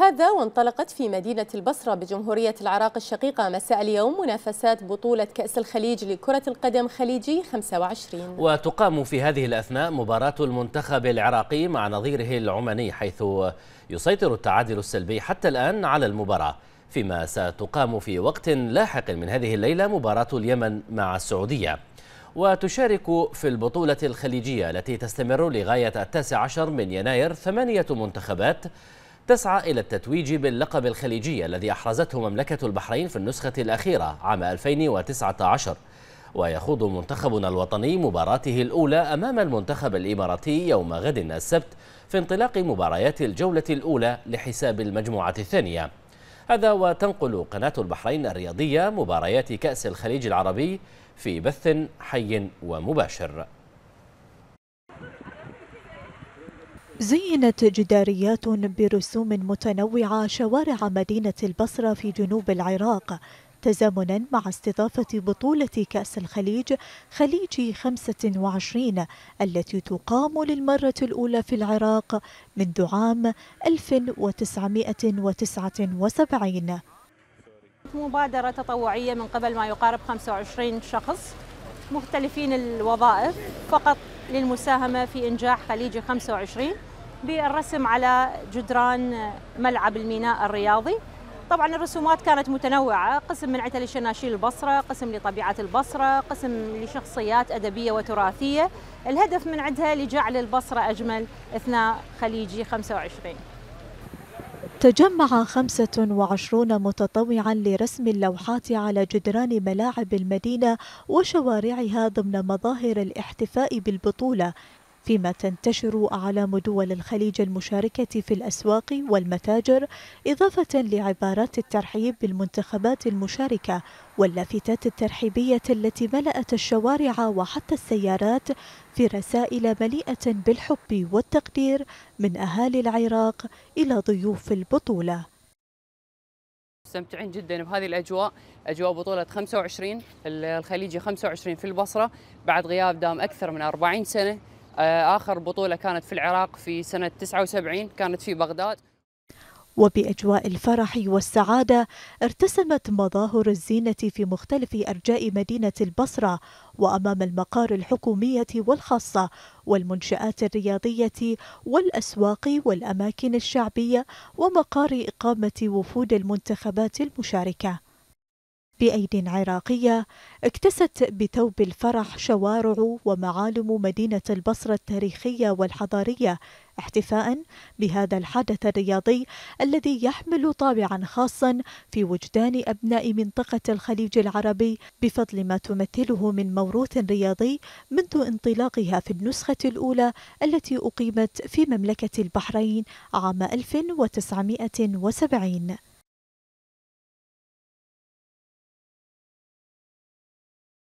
هذا وانطلقت في مدينة البصرة بجمهورية العراق الشقيقة مساء اليوم منافسات بطولة كأس الخليج لكرة القدم خليجي 25 وتقام في هذه الأثناء مباراة المنتخب العراقي مع نظيره العماني حيث يسيطر التعادل السلبي حتى الآن على المباراة فيما ستقام في وقت لاحق من هذه الليلة مباراة اليمن مع السعودية وتشارك في البطولة الخليجية التي تستمر لغاية التاسع عشر من يناير ثمانية منتخبات تسعى إلى التتويج باللقب الخليجي الذي أحرزته مملكة البحرين في النسخة الأخيرة عام 2019 ويخوض منتخبنا الوطني مباراته الأولى أمام المنتخب الإماراتي يوم غد السبت في انطلاق مباريات الجولة الأولى لحساب المجموعة الثانية هذا وتنقل قناة البحرين الرياضية مباريات كأس الخليج العربي في بث حي ومباشر زينت جداريات برسوم متنوعة شوارع مدينة البصرة في جنوب العراق تزامنا مع استضافة بطولة كأس الخليج خليج 25 التي تقام للمرة الأولى في العراق منذ عام 1979 مبادرة تطوعية من قبل ما يقارب 25 شخص مختلفين الوظائف فقط للمساهمة في إنجاح خليجي 25 بالرسم على جدران ملعب الميناء الرياضي طبعا الرسومات كانت متنوعة قسم من عتل الشناشيل البصرة قسم لطبيعة البصرة قسم لشخصيات أدبية وتراثية الهدف من عندها لجعل البصرة أجمل أثناء خليجي 25 تجمع 25 متطوعا لرسم اللوحات على جدران ملاعب المدينة وشوارعها ضمن مظاهر الاحتفاء بالبطولة فيما تنتشر أعلام دول الخليج المشاركة في الأسواق والمتاجر إضافة لعبارات الترحيب بالمنتخبات المشاركة واللافتات الترحيبية التي ملأت الشوارع وحتى السيارات في رسائل مليئة بالحب والتقدير من أهالي العراق إلى ضيوف البطولة مستمتعين جدا بهذه الاجواء اجواء بطوله 25 الخليجي 25 في البصره بعد غياب دام اكثر من 40 سنه آه، آخر بطولة كانت في العراق في سنة 79 كانت في بغداد وبأجواء الفرح والسعادة ارتسمت مظاهر الزينة في مختلف أرجاء مدينة البصرة وأمام المقار الحكومية والخاصة والمنشآت الرياضية والأسواق والأماكن الشعبية ومقار إقامة وفود المنتخبات المشاركة بأيد عراقية اكتست بثوب الفرح شوارع ومعالم مدينة البصرة التاريخية والحضارية احتفاء بهذا الحدث الرياضي الذي يحمل طابعا خاصا في وجدان أبناء منطقة الخليج العربي بفضل ما تمثله من موروث رياضي منذ انطلاقها في النسخة الأولى التي أقيمت في مملكة البحرين عام 1970